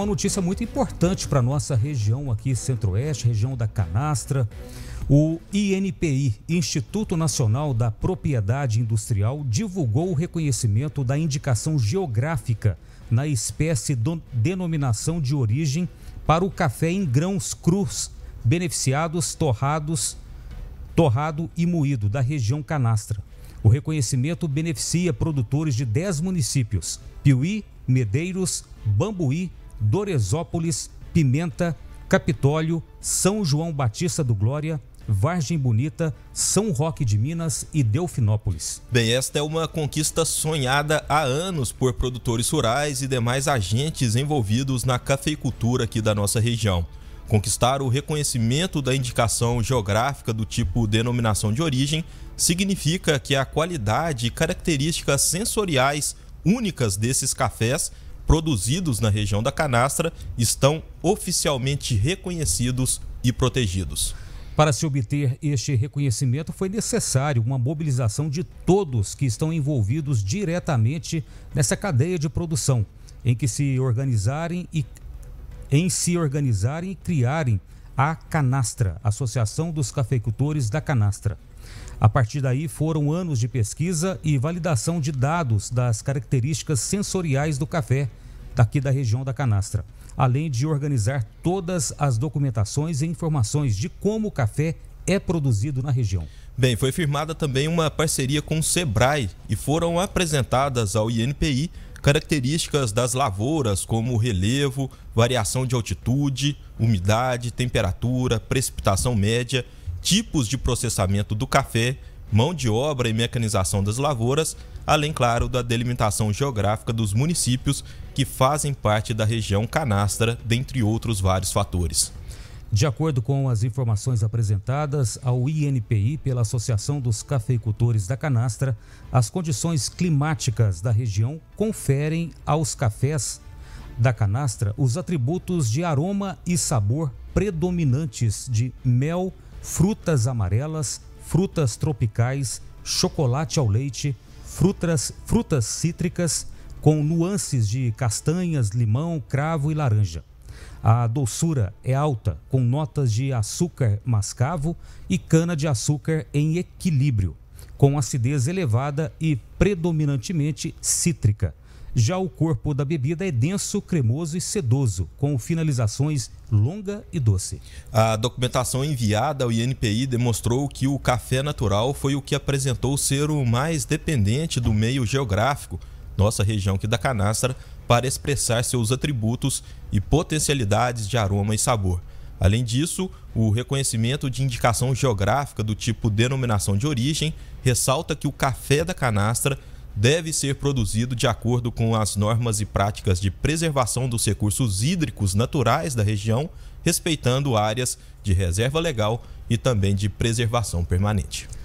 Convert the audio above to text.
uma notícia muito importante para nossa região aqui, Centro-Oeste, região da Canastra. O INPI, Instituto Nacional da Propriedade Industrial, divulgou o reconhecimento da indicação geográfica na espécie do, denominação de origem para o café em grãos crus, beneficiados, torrados, torrado e moído da região canastra. O reconhecimento beneficia produtores de 10 municípios: Piuí, Medeiros, Bambuí, Doresópolis, Pimenta, Capitólio, São João Batista do Glória, Vargem Bonita, São Roque de Minas e Delfinópolis. Bem, esta é uma conquista sonhada há anos por produtores rurais e demais agentes envolvidos na cafeicultura aqui da nossa região. Conquistar o reconhecimento da indicação geográfica do tipo denominação de origem significa que a qualidade e características sensoriais únicas desses cafés produzidos na região da canastra estão oficialmente reconhecidos e protegidos. Para se obter este reconhecimento, foi necessário uma mobilização de todos que estão envolvidos diretamente nessa cadeia de produção, em que se organizarem e em se organizarem e criarem a Canastra, Associação dos Cafeicultores da Canastra. A partir daí foram anos de pesquisa e validação de dados das características sensoriais do café daqui da região da Canastra, além de organizar todas as documentações e informações de como o café é produzido na região. Bem, foi firmada também uma parceria com o Sebrae e foram apresentadas ao INPI características das lavouras, como relevo, variação de altitude, umidade, temperatura, precipitação média, tipos de processamento do café, mão de obra e mecanização das lavouras, além, claro, da delimitação geográfica dos municípios que fazem parte da região canastra, dentre outros vários fatores. De acordo com as informações apresentadas ao INPI pela Associação dos Cafeicultores da Canastra, as condições climáticas da região conferem aos cafés da canastra os atributos de aroma e sabor predominantes de mel, frutas amarelas, frutas tropicais, chocolate ao leite, frutas, frutas cítricas com nuances de castanhas, limão, cravo e laranja. A doçura é alta, com notas de açúcar mascavo e cana-de-açúcar em equilíbrio, com acidez elevada e predominantemente cítrica. Já o corpo da bebida é denso, cremoso e sedoso, com finalizações longa e doce. A documentação enviada ao INPI demonstrou que o café natural foi o que apresentou ser o mais dependente do meio geográfico, nossa região aqui da canastra, para expressar seus atributos e potencialidades de aroma e sabor. Além disso, o reconhecimento de indicação geográfica do tipo denominação de origem ressalta que o café da canastra deve ser produzido de acordo com as normas e práticas de preservação dos recursos hídricos naturais da região, respeitando áreas de reserva legal e também de preservação permanente.